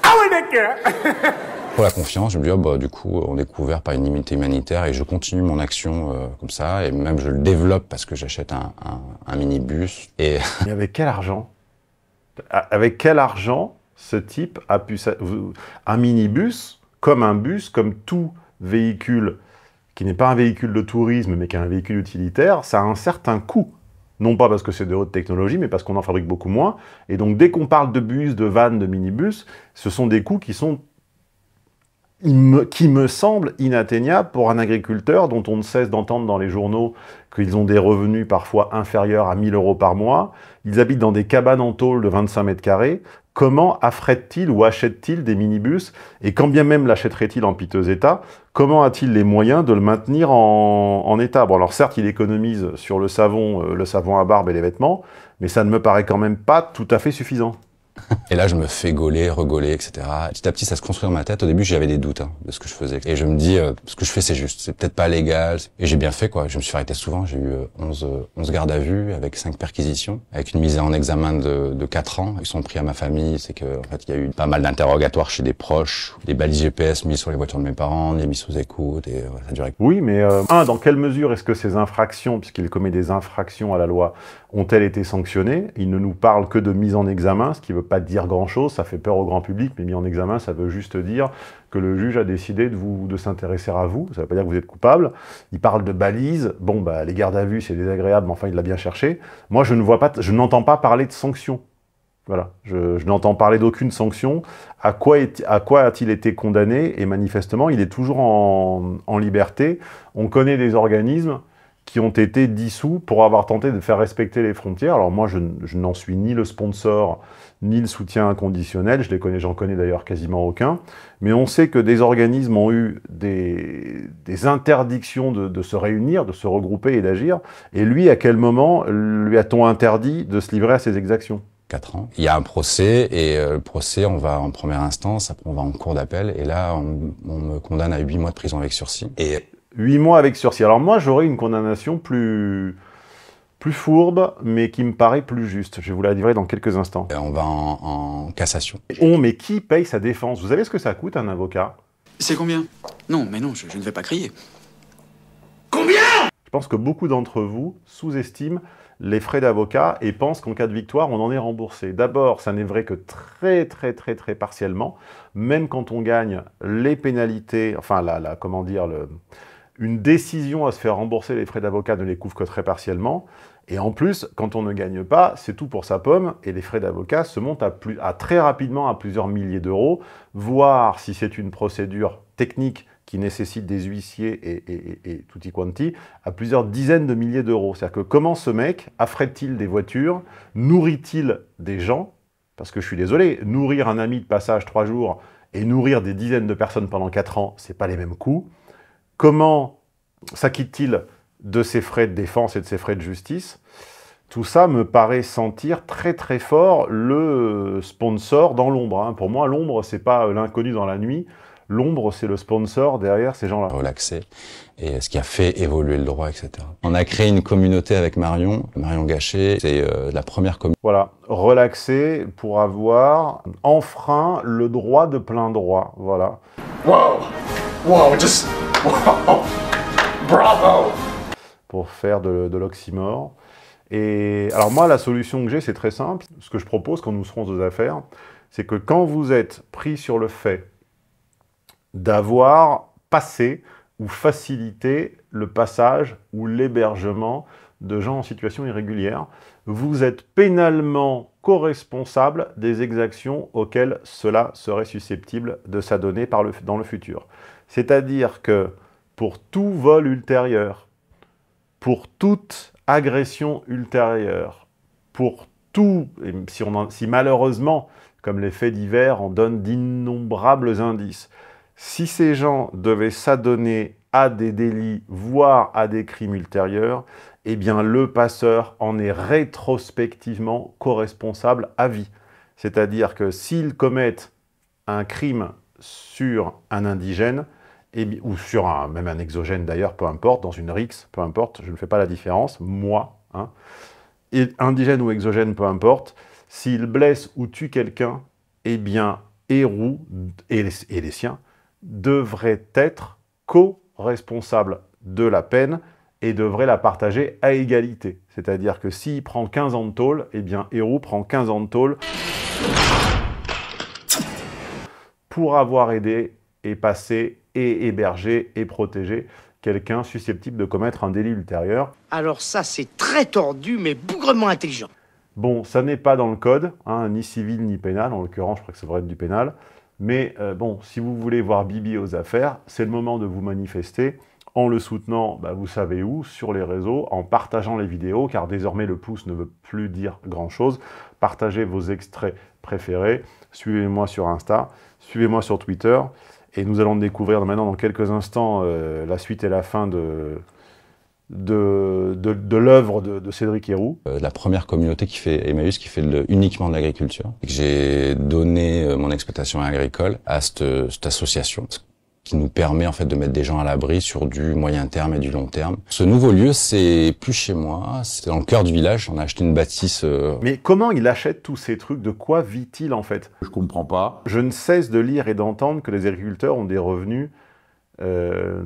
Ah ouais d'accord <laughs> pour la confiance, je me dis, oh, bah, du coup, on est couvert par une limite humanitaire et je continue mon action euh, comme ça. Et même, je le développe parce que j'achète un, minibus. Et... <laughs> Mais avec quel argent Avec quel argent ce type a pu... Un minibus, comme un bus, comme tout véhicule qui n'est pas un véhicule de tourisme, mais qui est un véhicule utilitaire, ça a un certain coût non pas parce que c'est de haute technologie, mais parce qu'on en fabrique beaucoup moins. Et donc, dès qu'on parle de bus, de vannes, de minibus, ce sont des coûts qui sont qui me semble inatteignable pour un agriculteur dont on ne cesse d'entendre dans les journaux qu'ils ont des revenus parfois inférieurs à 1000 euros par mois, ils habitent dans des cabanes en tôle de 25 mètres carrés, comment affrètent-ils ou achètent-ils des minibus Et quand bien même l'achèterait-il en piteux état, comment a-t-il les moyens de le maintenir en, en état Bon, alors certes, il économise sur le savon, euh, le savon à barbe et les vêtements, mais ça ne me paraît quand même pas tout à fait suffisant. Et là, je me fais gauler, regoler, etc. Petit à petit, ça se construit dans ma tête. Au début, j'avais des doutes hein, de ce que je faisais. Et je me dis, euh, ce que je fais, c'est juste. C'est peut-être pas légal. Et j'ai bien fait, quoi. Je me suis arrêté souvent. J'ai eu 11, euh, 11 euh, gardes à vue avec 5 perquisitions, avec une mise en examen de, de 4 ans. Ils sont pris à ma famille. C'est que, fait, il y a eu pas mal d'interrogatoires chez des proches, des balises GPS mises sur les voitures de mes parents, des mises sous écoute, et ça Oui, mais, dans quelle mesure est-ce que ces infractions, puisqu'il commet des infractions à la loi, ont-elles été sanctionnées Il ne nous parle que de mise en examen, ce qui ne veut pas dire grand-chose, ça fait peur au grand public, mais mise en examen, ça veut juste dire que le juge a décidé de, vous, de s'intéresser à vous, ça ne veut pas dire que vous êtes coupable. Il parle de balises, bon, bah, les gardes à vue, c'est désagréable, mais enfin, il l'a bien cherché. Moi, je ne vois pas, je n'entends pas parler de sanctions. Voilà, je, n'entends parler d'aucune sanction. À quoi, a-t-il été condamné Et manifestement, il est toujours en liberté. On connaît des organismes qui ont été dissous pour avoir tenté de faire respecter les frontières. Alors moi, je, n'en suis ni le sponsor, ni le soutien inconditionnel. Je les connais, j'en connais d'ailleurs quasiment aucun. Mais on sait que des organismes ont eu des, interdictions de, se réunir, de se regrouper et d'agir. Et lui, à quel moment lui a-t-on interdit de se livrer à ses exactions Quatre ans. Il y a un procès et euh, le procès, on va en première instance, après on va en cours d'appel et là on, on me condamne à huit mois de prison avec sursis. Et 8 mois avec sursis. Alors moi, j'aurais une condamnation plus, plus fourbe, mais qui me paraît plus juste. Je vais vous la livrer dans quelques instants. Euh, on va en, cassation. On, mais qui paye sa défense Vous savez ce que ça coûte un avocat C'est combien Non, mais non, je, ne vais pas crier. Combien Je pense que beaucoup d'entre vous sous-estiment les frais d'avocat et pensent qu'en cas de victoire, on en est remboursé. D'abord, ça n'est vrai que très très très très partiellement. Même quand on gagne, les pénalités, enfin la, la comment dire, le, une décision à se faire rembourser les frais d'avocat ne les couvre que très partiellement. Et en plus, quand on ne gagne pas, c'est tout pour sa pomme et les frais d'avocat se montent à, très rapidement à plusieurs milliers d'euros, voire si c'est une procédure technique qui nécessite des huissiers et, tout et, quanti, à plusieurs dizaines de milliers d'euros. C'est-à-dire que comment ce mec affrète-t-il des voitures, nourrit-il des gens Parce que je suis désolé, nourrir un ami de passage trois jours et nourrir des dizaines de personnes pendant quatre ans, c'est pas les mêmes coûts. Comment s'acquitte-t-il de ses frais de défense et de ses frais de justice tout ça me paraît sentir très très fort le sponsor dans l'ombre. Hein. Pour moi, l'ombre, c'est pas l'inconnu dans la nuit. L'ombre, c'est le sponsor derrière ces gens-là. Relaxer, et ce qui a fait évoluer le droit, etc. On a créé une communauté avec Marion, Marion Gachet, c'est euh, la première communauté. Voilà, relaxer pour avoir enfreint le droit de plein droit, voilà. Wow, wow, just... <laughs> Bravo Pour faire de, l'oxymore. Et alors moi, la solution que j'ai, c'est très simple. Ce que je propose quand nous serons aux affaires, c'est que quand vous êtes pris sur le fait d'avoir passé ou facilité le passage ou l'hébergement de gens en situation irrégulière, vous êtes pénalement co-responsable des exactions auxquelles cela serait susceptible de s'adonner dans le futur. C'est-à-dire que pour tout vol ultérieur, pour toute agression ultérieure, pour tout, si, si malheureusement, comme les faits divers en donnent d'innombrables indices, si ces gens devaient s'adonner à des délits, voire à des crimes ultérieurs, eh bien le passeur en est rétrospectivement co-responsable à vie. C'est-à-dire que s'ils commettent un crime sur un indigène, ou sur un, même un exogène d'ailleurs, peu importe, dans une RIX, peu importe, je ne fais pas la différence, moi, hein. indigène ou exogène, peu importe, s'il blesse ou tue quelqu'un, eh bien, Hérou et, les, siens devraient être co-responsables de la peine et devraient la partager à égalité. C'est-à-dire que s'il prend 15 ans de tôle, eh bien, Héroux prend 15 ans de tôle pour avoir aidé et passé et héberger et protéger quelqu'un susceptible de commettre un délit ultérieur. Alors ça, c'est très tordu, mais bougrement intelligent. Bon, ça n'est pas dans le code, hein, ni civil ni pénal, en l'occurrence, je crois que ça devrait être du pénal. Mais euh, bon, si vous voulez voir Bibi aux affaires, c'est le moment de vous manifester en le soutenant, bah, vous savez où, sur les réseaux, en partageant les vidéos, car désormais le pouce ne veut plus dire grand-chose. Partagez vos extraits préférés, suivez-moi sur Insta, suivez-moi sur Twitter. Et nous allons découvrir maintenant, dans quelques instants, euh, la suite et la fin de, de, de, l'œuvre de, Cédric Héroux. Euh, la première communauté qui fait Emmaüs, qui fait uniquement de l'agriculture. J'ai donné euh, mon exploitation agricole à cette, cette association qui nous permet en fait de mettre des gens à l'abri sur du moyen terme et du long terme. Ce nouveau lieu, c'est plus chez moi, c'est dans le cœur du village. On a acheté une bâtisse. Euh, Mais comment il achète tous ces trucs De quoi vit-il en fait Je comprends pas. Je ne cesse de lire et d'entendre que les agriculteurs ont des revenus euh,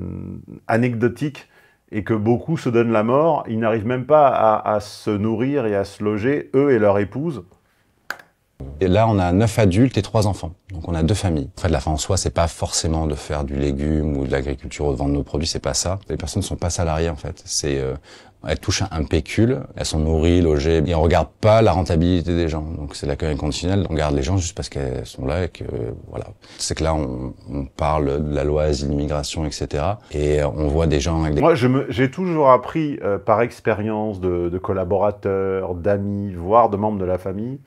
anecdotiques et que beaucoup se donnent la mort. Ils n'arrivent même pas à, à se nourrir et à se loger eux et leur épouse. Et là, on a neuf adultes et trois enfants. Donc on a deux familles. En fait, la fin en soi, c'est pas forcément de faire du légume ou de l'agriculture ou de vendre nos produits, c'est pas ça. Les personnes ne sont pas salariées en fait. C'est euh, elles touchent un pécule, elles sont nourries, logées, et on regarde pas la rentabilité des gens. Donc c'est l'accueil inconditionnel, on garde les gens juste parce qu'elles sont là et que voilà. C'est que là on, on, parle de la loi asile immigration etc. Et euh, on voit des gens avec des... Moi j'ai toujours appris euh, par expérience de, de collaborateurs, d'amis, voire de membres de la famille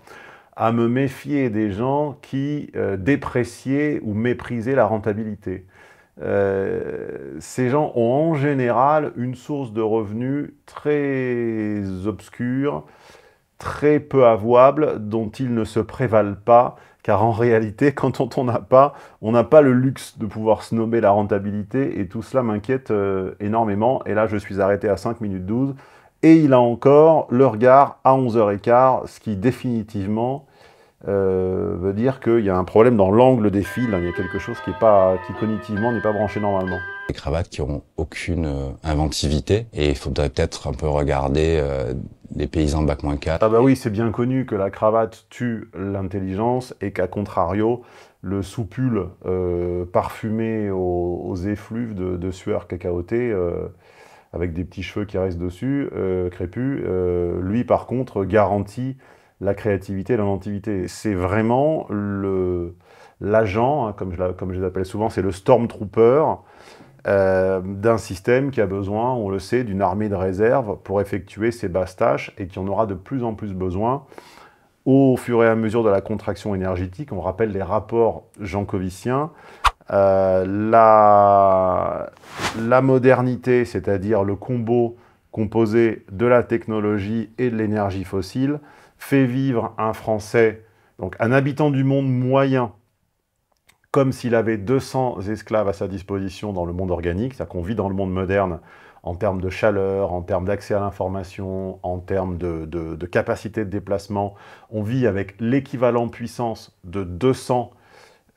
à me méfier des gens qui euh, dépréciaient ou méprisaient la rentabilité. Euh, ces gens ont en général une source de revenus très obscure, très peu avouable, dont ils ne se prévalent pas, car en réalité, <laughs> quand on pas, on n'a pas le luxe de pouvoir se nommer la rentabilité, et tout cela m'inquiète euh, énormément. Et là, je suis arrêté à 5 minutes 12. Et il a encore le regard à 11h15, ce qui définitivement euh, veut dire qu'il y a un problème dans l'angle des fils, hein. il y a quelque chose qui, est pas, qui cognitivement n'est pas branché normalement. Des cravates qui n'ont aucune euh, inventivité et il faudrait peut-être un peu regarder les euh, paysans bac 4. Ah bah oui, c'est bien connu que la cravate tue l'intelligence et qu'à contrario, le soupule parfumé aux, effluves de, de sueur cacaotée avec des petits cheveux qui restent dessus, euh, crépus. Euh, lui, par contre, garantit la créativité et l'inventivité. C'est vraiment l'agent, hein, comme, je l'appelle souvent, c'est le stormtrooper euh, d'un système qui a besoin, on le sait, d'une armée de réserve pour effectuer ses basses tâches et qui en aura de plus en plus besoin au fur et à mesure de la contraction énergétique. On rappelle les rapports jankoviciens, euh, la, modernité, c'est-à-dire le combo composé de la technologie et de l'énergie fossile, fait vivre un Français, donc un habitant du monde moyen, comme s'il avait 200 esclaves à sa disposition dans le monde organique, c'est-à-dire qu'on vit dans le monde moderne en termes de chaleur, en termes d'accès à l'information, en termes de, de, capacité de déplacement. On vit avec l'équivalent puissance de 200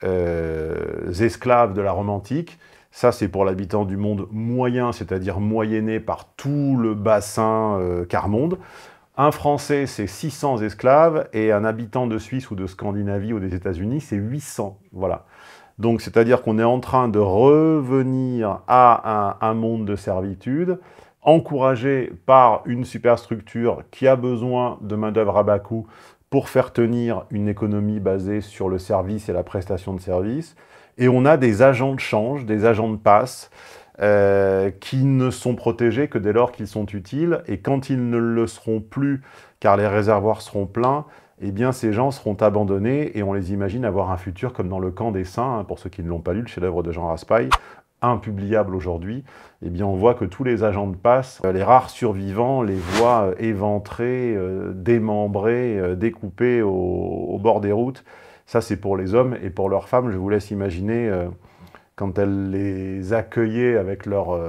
euh, esclaves de la Rome antique. Ça, c'est pour l'habitant du monde moyen, c'est-à-dire moyenné par tout le bassin euh, monde Un Français, c'est 600 esclaves, et un habitant de Suisse ou de Scandinavie ou des États-Unis, c'est 800. Voilà. Donc, c'est-à-dire qu'on est en train de revenir à un, un monde de servitude, encouragé par une superstructure qui a besoin de main-d'œuvre à bas coût pour faire tenir une économie basée sur le service et la prestation de service. Et on a des agents de change, des agents de passe, euh, qui ne sont protégés que dès lors qu'ils sont utiles. Et quand ils ne le seront plus, car les réservoirs seront pleins, eh bien ces gens seront abandonnés et on les imagine avoir un futur comme dans le camp des saints, hein, pour ceux qui ne l'ont pas lu, le chef-d'œuvre de Jean Raspail, impubliable aujourd'hui eh bien, on voit que tous les agents de passe, euh, les rares survivants, les voient euh, éventrés, euh, démembrés, découpés au, bord des routes. Ça, c'est pour les hommes et pour leurs femmes. Je vous laisse imaginer quand elles les accueillaient avec leur,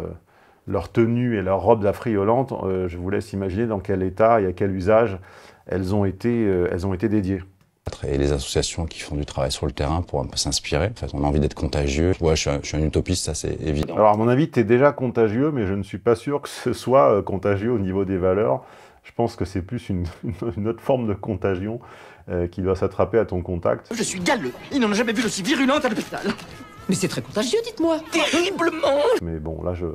leur tenue et leurs robes affriolantes. je vous laisse imaginer dans quel état et à quel usage elles ont été, elles ont été dédiées et les associations qui font du travail sur le terrain pour un peu s'inspirer. En fait, on a envie d'être contagieux. Ouais, je suis, un, utopiste, ça c'est évident. Alors à mon avis, tu es déjà contagieux, mais je ne suis pas sûr que ce soit euh, contagieux au niveau des valeurs. Je pense que c'est plus une, <laughs> autre forme de contagion euh, qui doit s'attraper à ton contact. Je suis galeux. Il n'en a jamais vu d'aussi virulente à l'hôpital. Mais c'est très contagieux, dites-moi. Terriblement. Mais bon, là, je,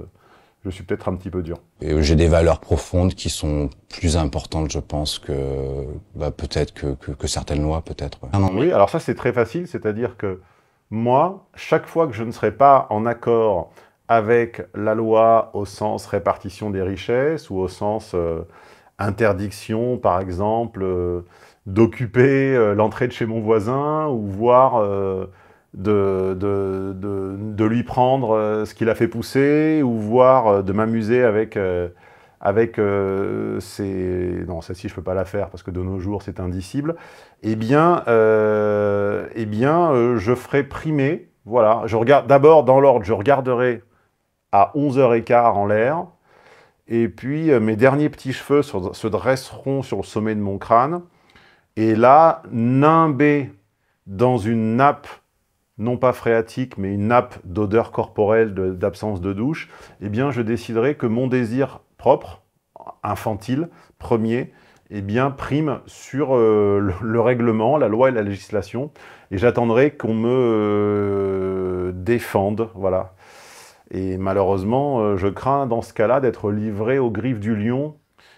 je suis peut-être un petit peu dur. Euh, j'ai des valeurs profondes qui sont plus importantes, je pense, que bah, peut-être que, certaines lois, peut-être. Ah oui, alors ça c'est très facile, c'est-à-dire que moi, chaque fois que je ne serai pas en accord avec la loi au sens répartition des richesses ou au sens euh, interdiction, par exemple, euh, d'occuper l'entrée de chez mon voisin ou voir de, de, de, lui prendre euh, ce qu'il a fait pousser ou voir euh, de m'amuser avec, euh, avec Non, celle-ci, je ne peux pas la faire parce que de nos jours, c'est indicible. Eh bien, euh, eh bien je ferai primer. Voilà, je regarde d'abord dans l'ordre, je regarderai à 11h15 en l'air. Et puis, mes derniers petits cheveux se dresseront sur le sommet de mon crâne. Et là, nimbé dans une nappe non pas phréatique, mais une nappe d'odeur corporelle, d'absence de, douche, eh bien, je déciderai que mon désir propre, infantile, premier, eh bien, prime sur euh, le, règlement, la loi et la législation, et j'attendrai qu'on me euh, défende, voilà. Et malheureusement, euh, je crains dans ce cas-là d'être livré aux griffes du lion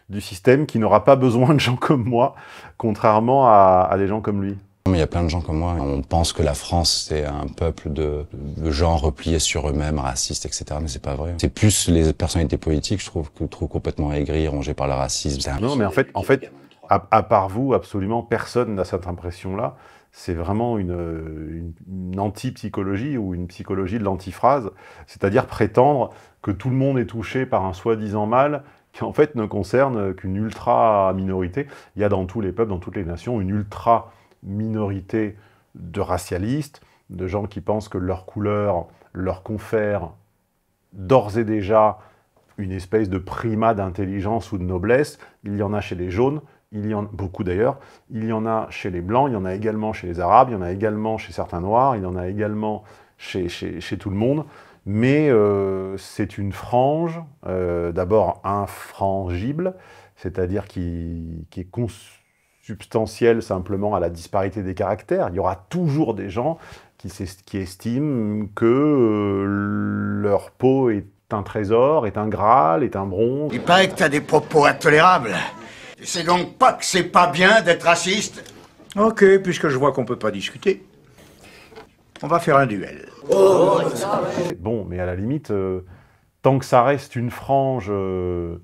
du système qui n'aura pas besoin de gens comme moi, contrairement à des gens comme lui. Il y a plein de gens comme moi, on pense que la France c'est un peuple de, gens repliés sur eux-mêmes, racistes, etc. Mais c'est pas vrai. C'est plus les personnalités politiques, je trouve, que trop complètement aigries, rongées par le racisme. Non, mais en fait, en fait, à, part vous, absolument personne n'a cette impression-là. C'est vraiment une, une, anti-psychologie ou une psychologie de l'antiphrase, c'est-à-dire prétendre que tout le monde est touché par un soi-disant mal qui en fait ne concerne qu'une ultra minorité. Il y a dans tous les peuples, dans toutes les nations, une ultra minorité de racialistes, de gens qui pensent que leur couleur leur confère d'ores et déjà une espèce de primat d'intelligence ou de noblesse. Il y en a chez les jaunes, il y en a, beaucoup d'ailleurs, il y en a chez les blancs, il y en a également chez les arabes, il y en a également chez certains noirs, il y en a également chez, chez, tout le monde. Mais euh, c'est une frange, euh, d'abord infrangible, c'est-à-dire qui, qui, est substantielle simplement à la disparité des caractères. Il y aura toujours des gens qui, estiment que euh, leur peau est un trésor, est un Graal, est un bronze. Il paraît que as des propos intolérables. C'est donc pas que c'est pas bien d'être raciste Ok, puisque je vois qu'on peut pas discuter, on va faire un duel. bon, mais à la limite, euh, tant que ça reste une frange euh,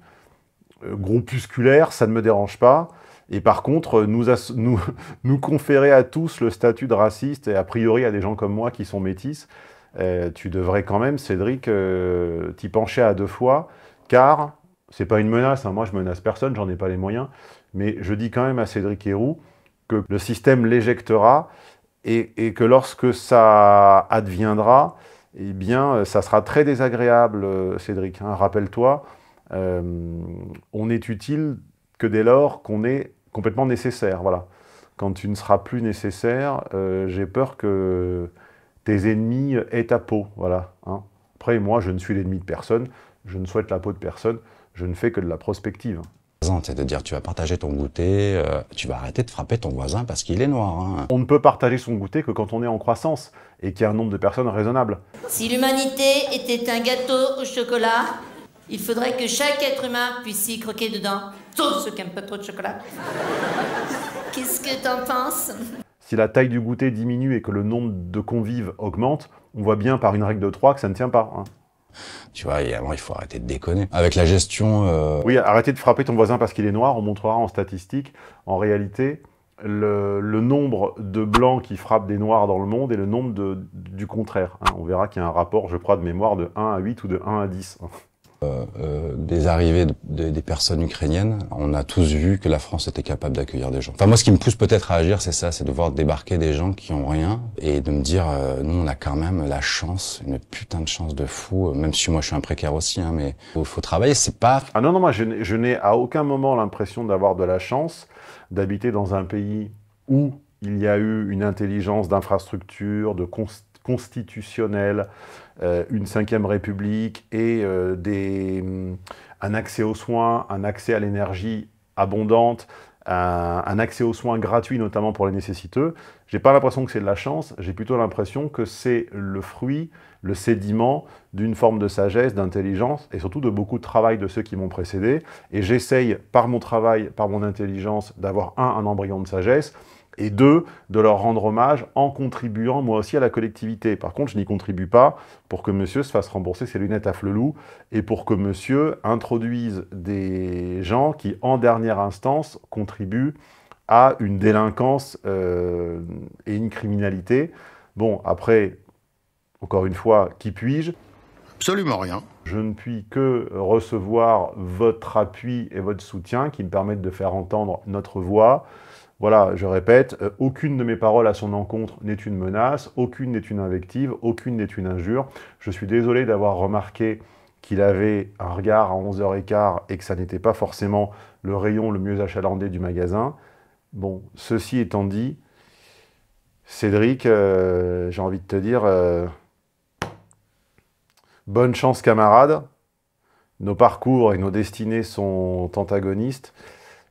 euh groupusculaire, ça ne me dérange pas et par contre, <laughs> nous, conférer à tous le statut de raciste, et a priori à des gens comme moi qui sont métis, euh, tu devrais quand même, Cédric, euh, t'y pencher à deux fois, car c'est pas une menace, hein. moi je menace personne, j'en ai pas les moyens, mais je dis quand même à Cédric Héroux que le système l'éjectera, et, que lorsque ça adviendra, eh bien, ça sera très désagréable, Cédric. Hein. Rappelle-toi, euh, on est utile que dès lors qu'on est complètement nécessaire. Voilà. Quand tu ne seras plus nécessaire, euh, j'ai peur que tes ennemis aient ta peau. Voilà, hein. Après, moi, je ne suis l'ennemi de personne, je ne souhaite la peau de personne, je ne fais que de la prospective. C'est de dire tu vas partager ton goûter, euh, tu vas arrêter de frapper ton voisin parce qu'il est noir. Hein. On ne peut partager son goûter que quand on est en croissance et qu'il y a un nombre de personnes raisonnable. Si l'humanité était un gâteau au chocolat, il faudrait que chaque être humain puisse y croquer dedans tous ceux qui aiment pas trop de chocolat. Qu'est-ce que t'en penses Si la taille du goûter diminue et que le nombre de convives augmente, on voit bien par une règle de 3 que ça ne tient pas. Hein. Tu vois, il faut arrêter de déconner. Avec la gestion... Euh, oui, arrêter de frapper ton voisin parce qu'il est noir, on montrera en statistique. En réalité, le, nombre de blancs qui frappent des noirs dans le monde et le nombre de, du contraire. Hein. On verra qu'il y a un rapport, je crois, de mémoire de 1 à 8 ou de 1 à 10. Euh, euh, des arrivées des personnes ukrainiennes, on a tous vu que la France était capable d'accueillir des gens. Enfin, moi, ce qui me pousse peut-être à agir, c'est ça, c'est de voir débarquer des gens qui ont rien et de me dire, euh, nous, on a quand même la chance, une putain de chance de fou, euh, même si moi, je suis un précaire aussi, hein, mais il faut travailler, c'est pas... Ah non, non, moi, je n'ai à aucun moment l'impression d'avoir de la chance d'habiter dans un pays où il y a eu une intelligence d'infrastructure, de constitutionnelle, euh, une cinquième république et euh, mm, un accès aux soins, un accès à l'énergie abondante, un, accès aux soins gratuits notamment pour les nécessiteux, j'ai pas l'impression que c'est de la chance, j'ai plutôt l'impression que c'est le fruit, le sédiment d'une forme de sagesse, d'intelligence et surtout de beaucoup de travail de ceux qui m'ont précédé. Et j'essaye par mon travail, par mon intelligence, d'avoir un, un embryon de sagesse, et deux, de leur rendre hommage en contribuant moi aussi à la collectivité. Par contre, je n'y contribue pas pour que monsieur se fasse rembourser ses lunettes à Flelou et pour que monsieur introduise des gens qui, en dernière instance, contribuent à une délinquance euh, et une criminalité. Bon, après, encore une fois, qui puis-je Absolument rien. Je ne puis que recevoir votre appui et votre soutien qui me permettent de faire entendre notre voix. Voilà, je répète, euh, aucune de mes paroles à son encontre n'est une menace, aucune n'est une invective, aucune n'est une injure. Je suis désolé d'avoir remarqué qu'il avait un regard à 11h15 et que ça n'était pas forcément le rayon le mieux achalandé du magasin. Bon, ceci étant dit, Cédric, euh, j'ai envie de te dire, euh, bonne chance camarade, nos parcours et nos destinées sont antagonistes.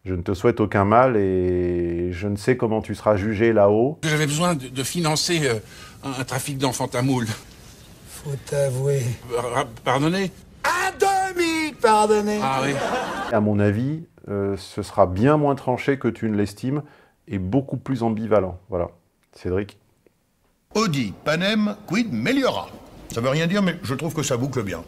Je ne te souhaite aucun mal et je ne sais comment tu seras jugé là-haut. J'avais besoin de, financer euh, un, trafic d'enfants tamouls. Faut t'avouer. Pardonnez À demi, pardonnez Ah oui. À mon avis, euh, ce sera bien moins tranché que tu ne l'estimes et beaucoup plus ambivalent. Voilà. Cédric Audi, panem, quid meliora. Ça veut rien dire, mais je trouve que ça boucle bien.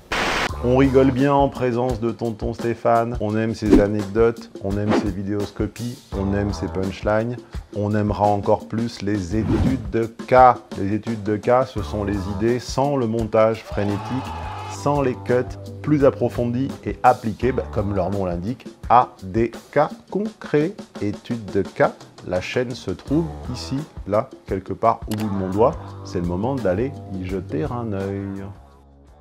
On rigole bien en présence de tonton Stéphane, on aime ses anecdotes, on aime ses vidéoscopies, on aime ses punchlines, on aimera encore plus les études de cas. Les études de cas, ce sont les idées sans le montage frénétique, sans les cuts, plus approfondies et appliquées, bah, comme leur nom l'indique, à des cas concrets. Études de cas, la chaîne se trouve ici, là, quelque part au bout de mon doigt. C'est le moment d'aller y jeter un œil.